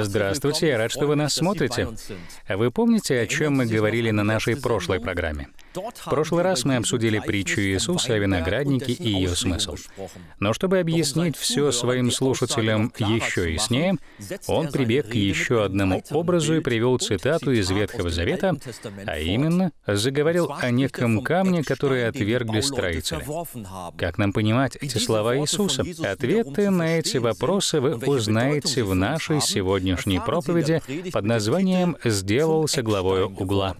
Здравствуйте, я рад, что вы нас смотрите. Вы помните, о чем мы говорили на нашей прошлой программе? В прошлый раз мы обсудили притчу Иисуса о винограднике и ее смысл. Но чтобы объяснить все своим слушателям еще яснее, он прибег к еще одному образу и привел цитату из Ветхого Завета, а именно заговорил о неком камне, который отвергли строители. Как нам понимать эти слова Иисуса? Ответы на эти вопросы вы узнаете в нашей сегодняшней проповеди под названием «Сделался главою угла».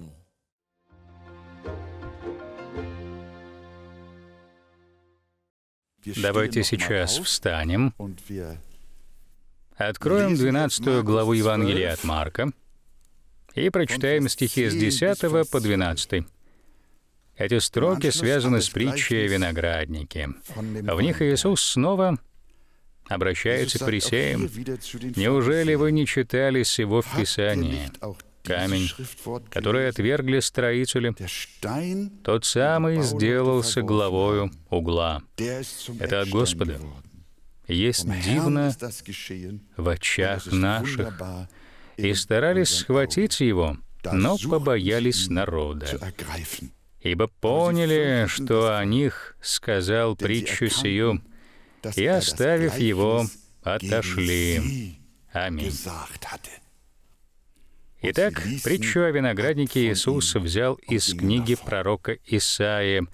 Давайте сейчас встанем, откроем 12 главу Евангелия от Марка и прочитаем стихи с 10 по 12. Эти строки связаны с притчей о винограднике. В них Иисус снова обращается к фарисеям. «Неужели вы не читали сего в er Писании? камень, который отвергли строители, тот самый сделался главою угла. Это от Господа. Есть дивно в очах наших. И старались схватить его, но побоялись народа. Ибо поняли, что о них сказал притчу сию, и, er оставив его, отошли. Аминь. Итак, притчу о винограднике Иисус взял из книги пророка Исаии.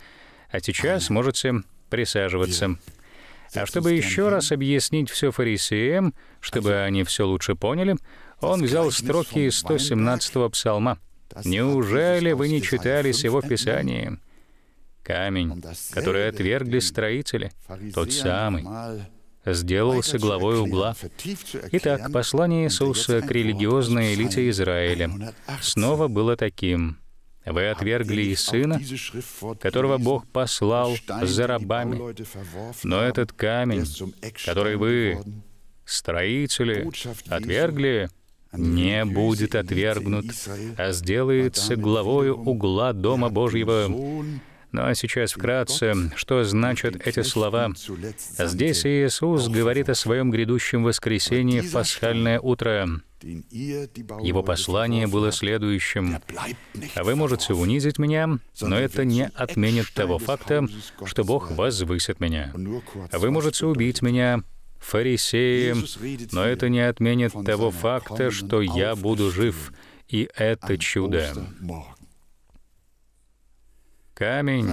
А сейчас можете присаживаться. А чтобы еще раз объяснить все фарисеям, чтобы они все лучше поняли, он взял строки из 117-го псалма. «Неужели вы не читали сего писания? Камень, который отвергли строители, тот самый, сделался главой угла. Итак, послание Иисуса к религиозной элите Израиля снова было таким. Вы отвергли и сына, которого Бог послал за рабами. Но этот камень, который вы, строители, отвергли, не будет отвергнут, а сделается главою угла Дома Божьего. Ну а сейчас вкратце, что значат эти слова. Здесь Иисус говорит о своем грядущем воскресении в пасхальное утро. Его послание было следующим. «А «Вы можете унизить меня, но а это не отменит того факта, что Бог возвысит меня. Вы можете убить меня, фарисеям, но это не отменит того факта, что я буду жив, и это чудо камень,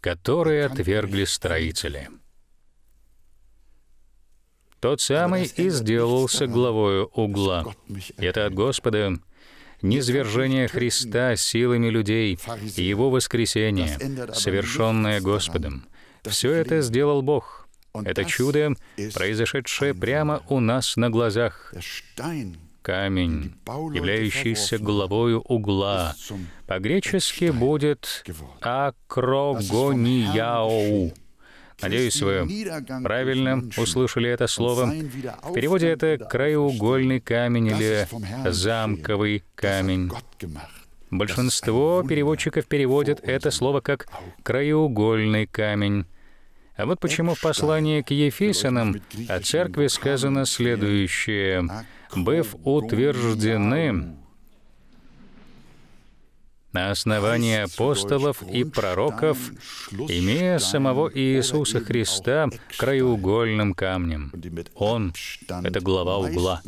который отвергли строители. Тот самый и сделался главою угла. Это от Господа низвержение Христа силами людей, и Его воскресение, совершенное Господом. Все это сделал Бог. Это чудо, произошедшее прямо у нас на глазах камень, являющийся главою угла, по-гречески будет «акрогонияу». Надеюсь, вы правильно услышали это слово. В переводе это «краеугольный камень» или «замковый камень». Большинство переводчиков переводят это слово как «краеугольный камень». А вот почему в послании к Ефесянам о церкви сказано следующее — БЭФ утверждены на основании апостолов и пророков, имея самого Иисуса Христа краеугольным камнем. Он — это глава угла,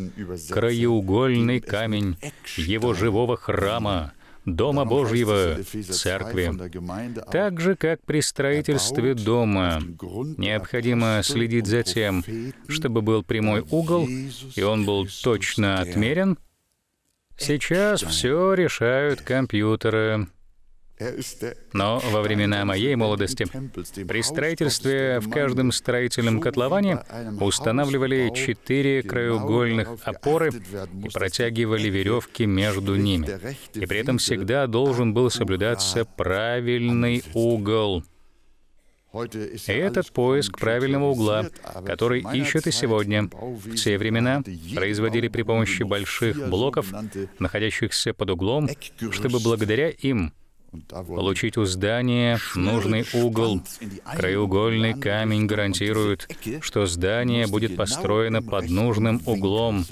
краеугольный камень его живого храма, Дома Божьего, Церкви. А так же, как при строительстве дома, необходимо следить за тем, чтобы был прямой угол, и он был точно отмерен. Сейчас все решают компьютеры. Но во времена моей молодости при строительстве в каждом строительном котловане устанавливали четыре краеугольных опоры и протягивали веревки между ними. И при этом всегда должен был соблюдаться правильный угол. И этот поиск правильного угла, который ищут и сегодня, в те времена производили при помощи больших блоков, находящихся под углом, чтобы благодаря им Получить у здания нужный угол. Краеугольный камень гарантирует, что здание будет построено под нужным углом.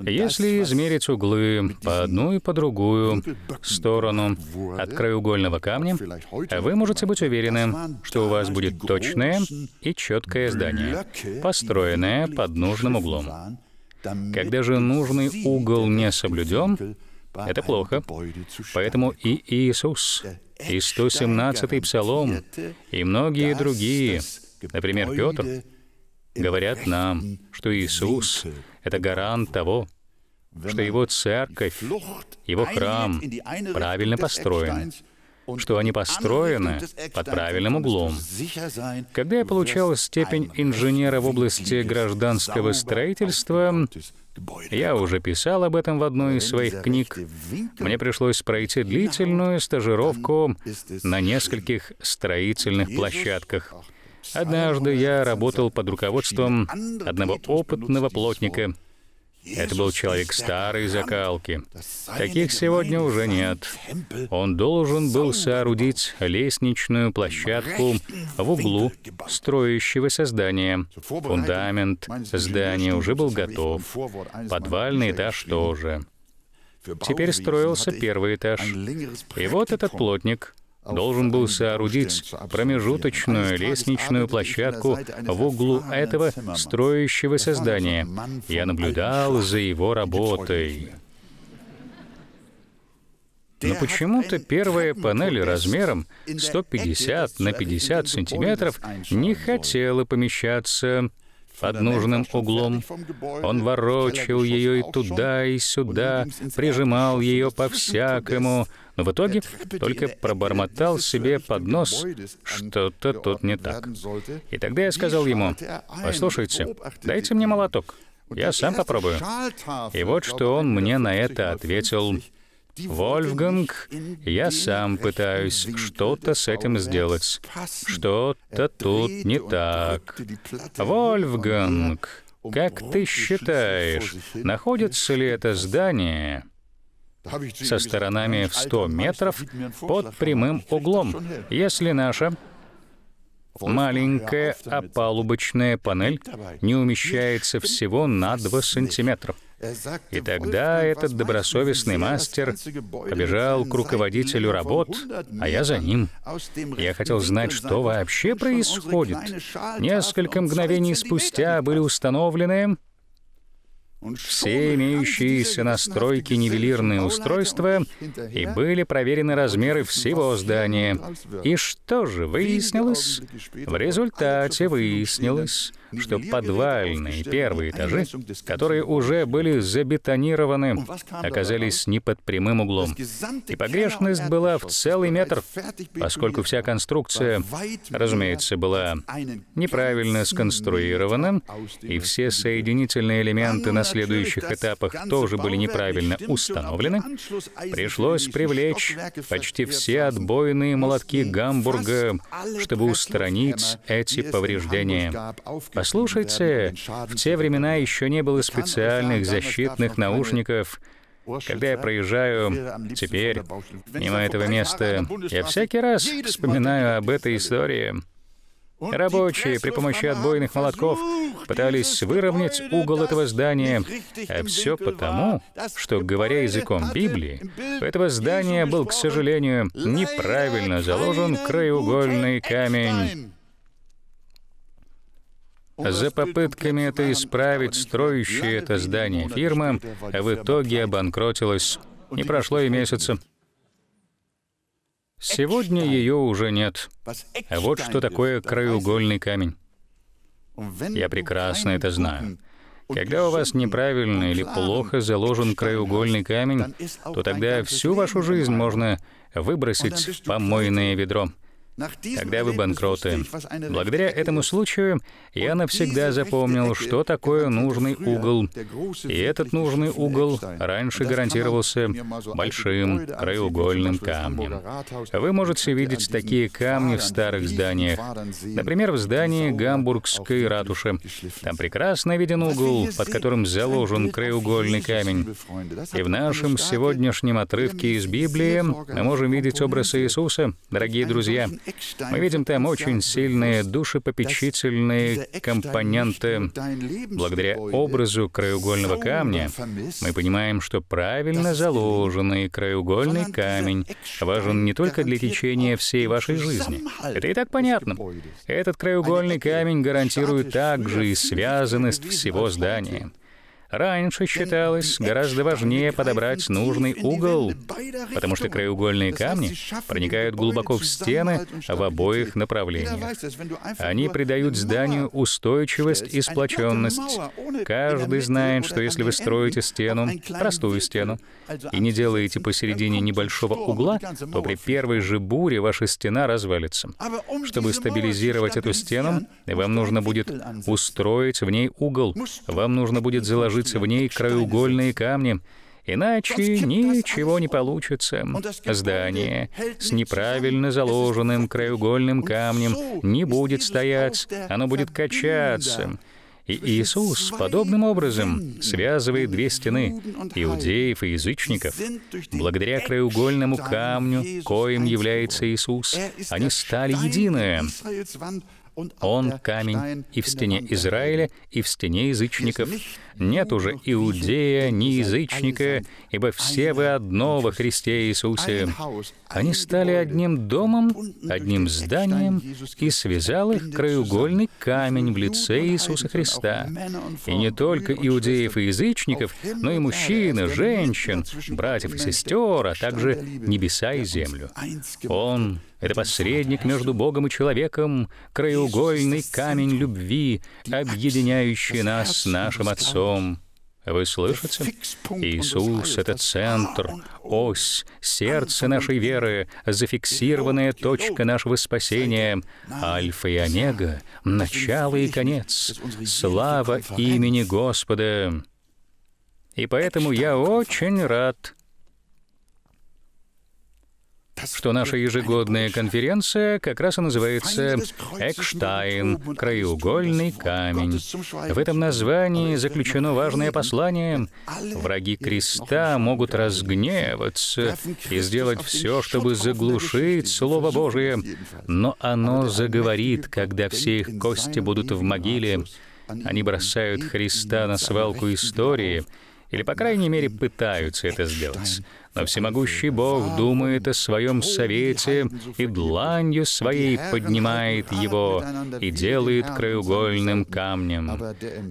Если измерить углы по одну и по другую сторону от краеугольного камня, вы можете быть уверены, что у вас будет точное и четкое здание, построенное под нужным углом. Когда же нужный угол не соблюден, это плохо. Поэтому и Иисус, и 117-й Псалом, и многие другие, например, Петр, говорят нам, что Иисус — это гарант того, что его церковь, его храм правильно построен, что они построены под правильным углом. Когда я получал степень инженера в области гражданского строительства, я уже писал об этом в одной из своих книг. Мне пришлось пройти длительную стажировку на нескольких строительных площадках. Однажды я работал под руководством одного ну, опытного плотника — это был человек старой закалки. Таких сегодня уже нет. Он должен был соорудить лестничную площадку в углу строящегося здания. Фундамент здания уже был готов. Подвальный этаж тоже. Теперь строился первый этаж. И вот этот плотник — должен был соорудить промежуточную лестничную площадку в углу этого строящегося здания. Я наблюдал за его работой. Но почему-то первая панель размером 150 на 50 сантиметров не хотела помещаться под нужным углом. Он ворочал ее и туда, и сюда, прижимал ее по-всякому, но в итоге только пробормотал себе под нос, что-то тут не так. И тогда я сказал ему, «Послушайте, дайте мне молоток, я сам попробую». И вот что он мне на это ответил — Вольфганг, я сам пытаюсь что-то с этим сделать. Что-то тут не так. Вольфганг, как ты считаешь, находится ли это здание со сторонами в 100 метров под прямым углом, если наша маленькая опалубочная панель не умещается всего на 2 сантиметра? И тогда этот добросовестный мастер побежал к руководителю работ, а я за ним. Я хотел знать, что вообще происходит. Несколько мгновений спустя были установлены все имеющиеся настройки нивелирные устройства и были проверены размеры всего здания. И что же выяснилось? В результате а выяснилось, что подвальные первые а этажи, которые уже были забетонированы, оказались не под прямым углом. И погрешность была в целый метр, поскольку вся конструкция, разумеется, была неправильно сконструирована, а и все соединительные элементы на следующих этапах тоже были неправильно установлены, а пришлось привлечь почти все отбойные молотки Гамбурга, чтобы устранить эти повреждения, Послушайте, в те времена еще не было специальных защитных наушников, когда я проезжаю теперь мимо этого места, я всякий раз вспоминаю об этой истории. Рабочие при помощи отбойных молотков пытались выровнять угол этого здания, а все потому, что, говоря языком Библии, у этого здания был, к сожалению, неправильно заложен краеугольный камень. За попытками это исправить строящая это здание фирма в итоге обанкротилась. Не прошло и месяца. Сегодня ее уже нет. А вот что такое краеугольный камень. Я прекрасно это знаю. Когда у вас неправильно или плохо заложен краеугольный камень, то тогда всю вашу жизнь можно выбросить в помойное ведро. Когда вы банкроты. Благодаря этому случаю я навсегда запомнил, что такое нужный угол. И этот нужный угол раньше гарантировался большим краеугольным камнем. Вы можете видеть такие камни в старых зданиях. Например, в здании Гамбургской ратуши. Там прекрасно виден угол, под которым заложен краеугольный камень. И в нашем сегодняшнем отрывке из Библии мы можем видеть образ Иисуса, дорогие друзья. Мы видим там очень сильные душепопечительные компоненты. Благодаря образу краеугольного камня мы понимаем, что правильно заложенный краеугольный камень важен не только для течения всей вашей жизни. Это и так понятно. Этот краеугольный камень гарантирует также и связанность всего здания. Раньше считалось гораздо важнее подобрать нужный угол, потому что краеугольные камни проникают глубоко в стены в обоих направлениях. Они придают зданию устойчивость и сплоченность. Каждый знает, что если вы строите стену, простую стену, и не делаете посередине небольшого угла, то при первой же буре ваша стена развалится. Чтобы стабилизировать эту стену, вам нужно будет устроить в ней угол, вам нужно будет заложить образуются в ней краеугольные камни. Иначе ничего не получится. Здание с неправильно заложенным краеугольным камнем не будет стоять, оно будет качаться. И Иисус подобным образом связывает две стены — иудеев и язычников. Благодаря краеугольному камню, коим является Иисус, они стали едины. Он камень и в стене Израиля, и в стене язычников. Нет уже иудея, ни язычника, ибо все вы одно во Христе Иисусе. Они стали одним домом, одним зданием, и связал их краеугольный камень в лице Иисуса Христа. И не только иудеев и язычников, но и мужчин, и женщин, братьев и сестер, а также небеса и землю. Он это посредник между Богом и человеком, краеугольный камень любви, объединяющий нас с нашим Отцом. Вы слышите? Иисус — это центр, ось, сердце нашей веры, зафиксированная точка нашего спасения, альфа и омега, начало и конец, слава имени Господа. И поэтому я очень рад, что наша ежегодная конференция как раз и называется «Экштайн. Краеугольный камень». В этом названии заключено важное послание. Враги креста могут разгневаться и сделать все, чтобы заглушить Слово Божие, но оно заговорит, когда все их кости будут в могиле. Они бросают Христа на свалку истории, или, по крайней мере, пытаются это сделать но всемогущий Бог думает о своем совете и дланью своей поднимает его и делает краеугольным камнем.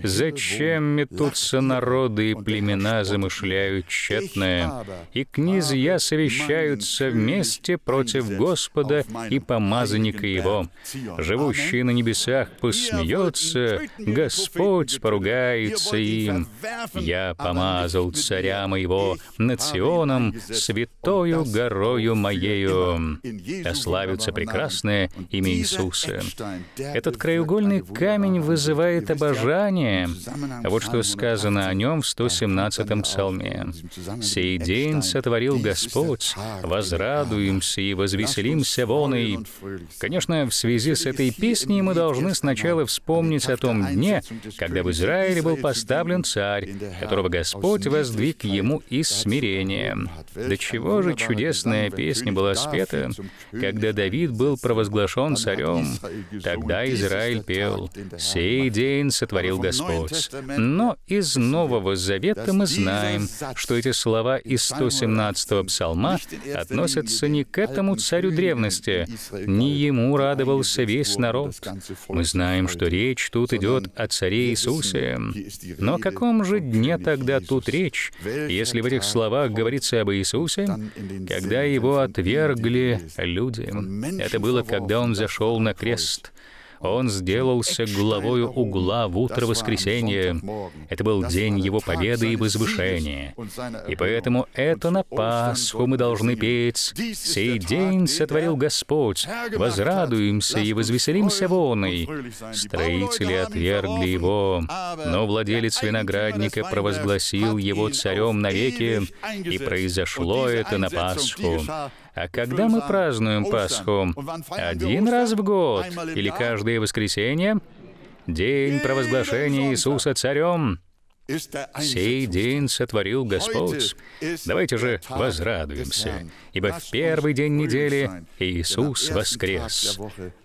Зачем метутся народы и племена замышляют тщетное, и князья совещаются вместе против Господа и помазанника его. Живущие на небесах посмеется, Господь поругается им. Я помазал царя моего над Сионом, святою горою моею. Да славится прекрасное имя Иисуса. Этот краеугольный камень вызывает обожание. Вот что сказано о нем в 117-м псалме. «Сей день сотворил Господь, возрадуемся и возвеселимся вон и...» Конечно, в связи с этой песней мы должны сначала вспомнить о том дне, когда в Израиле был поставлен царь, которого Господь воздвиг ему из смирения. До чего же чудесная песня была спета, когда Давид был провозглашен царем. Тогда Израиль пел «Сей день сотворил Господь». Но из Нового Завета мы знаем, что эти слова из 117-го псалма относятся не к этому царю древности, не ему радовался весь народ. Мы знаем, что речь тут идет о царе Иисусе. Но о каком же дне тогда тут речь, если в этих словах говорится об Иисусе, когда его отвергли люди. Это было, когда он зашел на крест. Он сделался главою угла в утро воскресенья. Это был день его победы и возвышения. И поэтому это на Пасху мы должны петь. «Сей день сотворил Господь, возрадуемся и возвеселимся воной». Строители отвергли его, но владелец виноградника провозгласил его царем навеки, и произошло это на Пасху. А когда мы празднуем Пасху? Один раз в год или каждый Воскресенье, день провозглашения Иисуса царем, «Сей день сотворил Господь». Давайте же возрадуемся, ибо в первый день недели Иисус воскрес.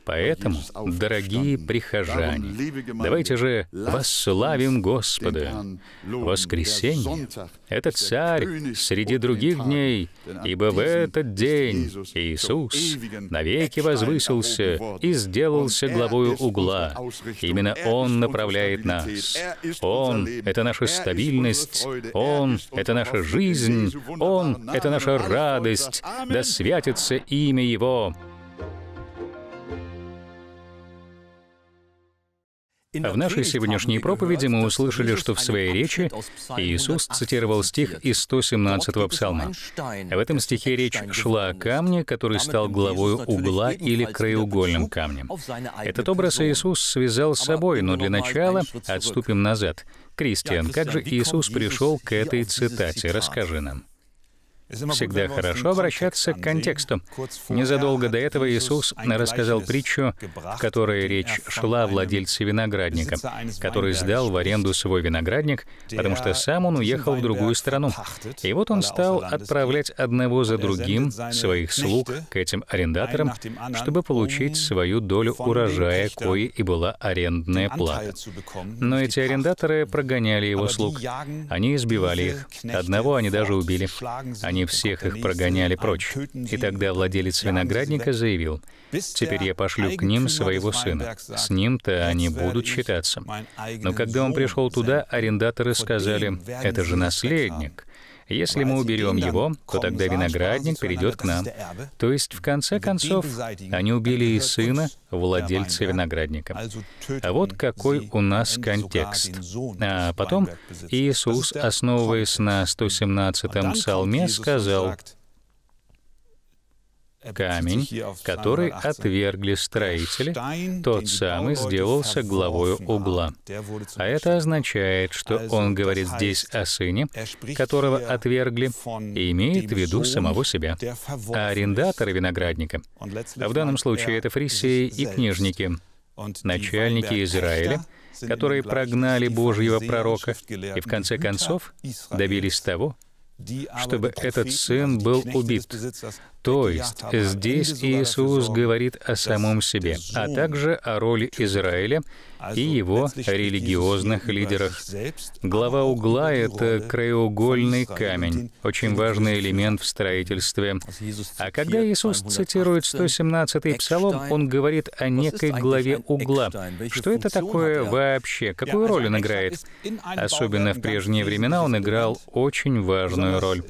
Поэтому, дорогие прихожане, давайте же восславим Господа. Воскресенье — это Царь среди других дней, ибо в этот день Иисус навеки возвысился и сделался главою угла. Именно Он направляет нас. Он — это наша стабильность, Он — это наша жизнь, Он — это наша радость, да святится имя Его. А в нашей сегодняшней проповеди мы услышали, что в своей речи Иисус а цитировал стих из 117-го псалма. В этом стихе речь шла о камне, который стал главой угла или краеугольным камнем. Этот образ Иисус связал с собой, но для начала отступим назад. Кристиан, как же Иисус пришел к этой цитате? Расскажи нам. Всегда хорошо обращаться к контексту. Незадолго до этого Иисус рассказал притчу, в которой речь шла о владельце виноградника, который сдал в аренду свой виноградник, потому что сам он уехал в другую страну. И вот он стал отправлять одного за другим своих слуг к этим арендаторам, чтобы получить свою долю урожая, кое и была арендная плата. Но эти арендаторы прогоняли его слуг. Они избивали их. Одного они даже убили. Они они всех их прогоняли прочь. И тогда владелец виноградника заявил, «Теперь я пошлю к ним своего сына. С ним-то они будут считаться». Но когда он пришел туда, арендаторы сказали, «Это же наследник». Если мы уберем его, то тогда виноградник перейдет к нам. То есть, в конце концов, они убили и сына, владельца виноградника. А вот какой у нас контекст. А потом Иисус, основываясь на 117-м псалме, сказал, Камень, который отвергли строители, тот самый сделался главою угла. А это означает, что он говорит здесь о сыне, которого отвергли, и имеет в виду самого себя, а арендатора виноградника. А в данном случае это фрисии и книжники, начальники Израиля, которые прогнали Божьего пророка и в конце концов добились того, чтобы этот сын был убит. То есть здесь Иисус говорит о самом себе, а также о роли Израиля и его религиозных лидерах. А Глава угла — это краеугольный камень, очень важный элемент в строительстве. А, а когда Иисус цитирует 117-й псалом, он говорит о некой главе угла. Что это такое вообще? Какую роль он играет? Особенно в прежние времена он играл очень важную роль.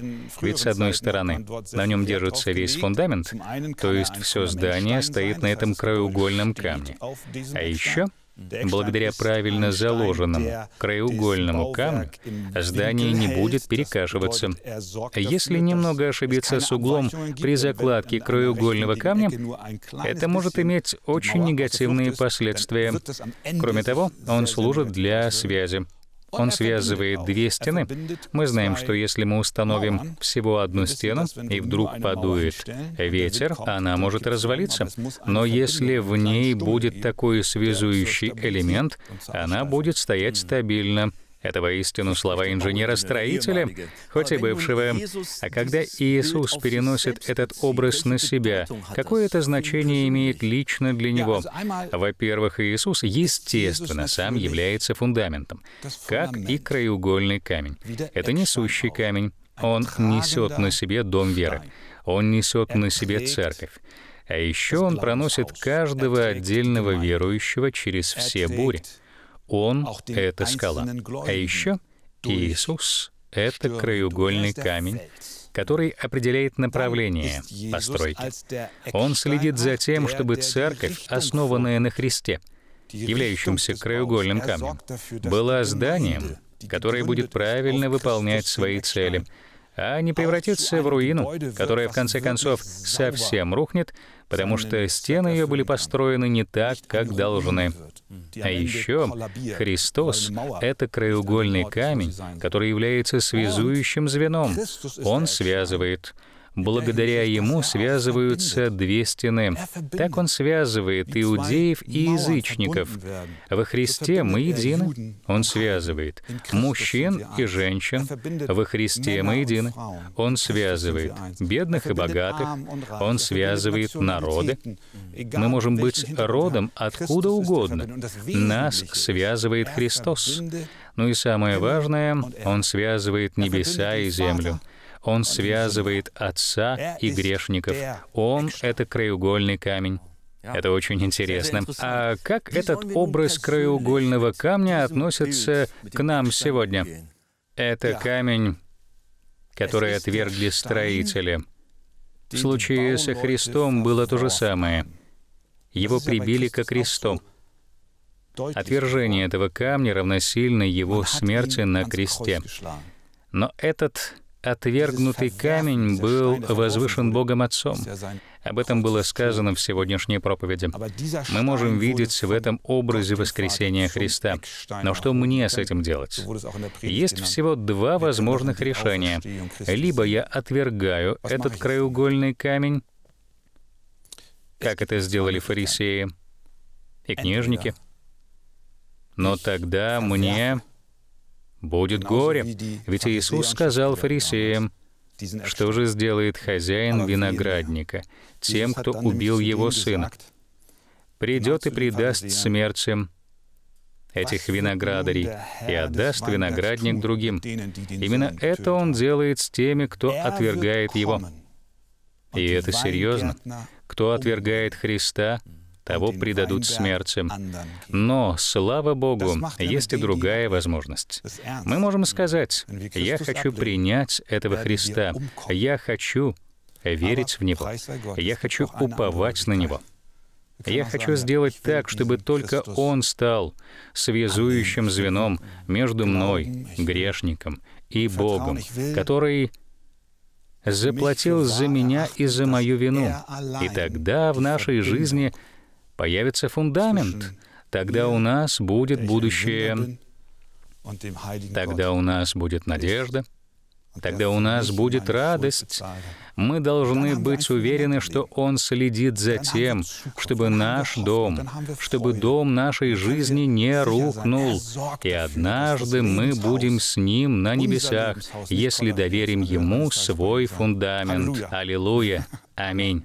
Ведь, с одной стороны, на нем держится весь есть фундамент, то есть все здание стоит на этом краеугольном камне. А еще Благодаря правильно заложенному краеугольному камню здание не будет перекашиваться. Er Если немного ошибиться с углом при закладке краеугольного камня, это может иметь очень негативные последствия. Кроме того, он служит для связи. Он связывает две стены. Мы знаем, что если мы установим всего одну стену, и вдруг подует ветер, она может развалиться. Но если в ней будет такой связующий элемент, она будет стоять стабильно. Это воистину слова инженера-строителя, хоть и бывшего. А когда Иисус переносит этот образ на себя, какое это значение имеет лично для него? Во-первых, Иисус, естественно, сам является фундаментом, как и краеугольный камень. Это несущий камень. Он несет на себе дом веры. Он несет на себе церковь. А еще он проносит каждого отдельного верующего через все бури. Он — это скала. А еще Иисус — это краеугольный камень, который определяет направление постройки. Он следит за тем, чтобы церковь, основанная на Христе, являющимся краеугольным er камнем, была зданием, которое будет правильно выполнять свои цели, а не превратиться в руину, которая в конце концов совсем рухнет, потому что стены ее были построены не так, как должны. А еще Христос — это краеугольный камень, который является связующим звеном. Он связывает. Благодаря ему связываются две стены. Так он связывает иудеев и язычников. Во Христе мы едины. Он связывает мужчин и женщин. Во Христе мы едины. Он связывает бедных и богатых. Он связывает народы. Мы можем быть родом откуда угодно. Нас связывает Христос. Ну и самое важное, Он связывает небеса и землю. Он связывает отца и грешников. Он — это краеугольный камень. Это очень интересно. А как этот образ краеугольного камня относится к нам сегодня? Это камень, который отвергли строители. В случае со Христом было то же самое. Его прибили ко кресту. Отвержение этого камня равносильно его смерти на кресте. Но этот отвергнутый камень был возвышен Богом Отцом. Об этом было сказано в сегодняшней проповеди. Мы можем видеть в этом образе воскресения Христа. Но что мне с этим делать? Есть всего два возможных решения. Либо я отвергаю этот краеугольный камень, как это сделали фарисеи и книжники, но тогда мне будет горе. Ведь Иисус сказал фарисеям, что же сделает хозяин виноградника тем, кто убил его сына? Придет и предаст смерти этих виноградарей и отдаст виноградник другим. Именно это он делает с теми, кто отвергает его. И это серьезно. Кто отвергает Христа, того предадут смерти. Но, слава Богу, есть и другая возможность. Мы можем сказать, «Я хочу принять этого Христа, я хочу верить в Него, я хочу уповать на Него». Я хочу сделать так, чтобы только Он стал связующим звеном между мной, грешником, и Богом, который заплатил за меня и за мою вину. И тогда в нашей жизни появится фундамент. Тогда у нас будет будущее, тогда у нас будет надежда, тогда у нас будет радость. Мы должны быть уверены, что Он следит за тем, чтобы наш дом, чтобы дом нашей жизни не рухнул. И однажды мы будем с Ним на небесах, если доверим Ему свой фундамент. Аллилуйя! Аминь!